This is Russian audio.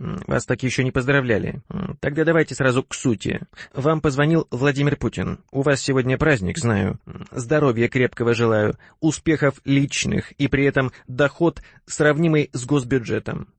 Вас так еще не поздравляли. Тогда давайте сразу к сути. Вам позвонил Владимир Путин. У вас сегодня праздник, знаю. Здоровья крепкого желаю, успехов личных и при этом доход, сравнимый с госбюджетом.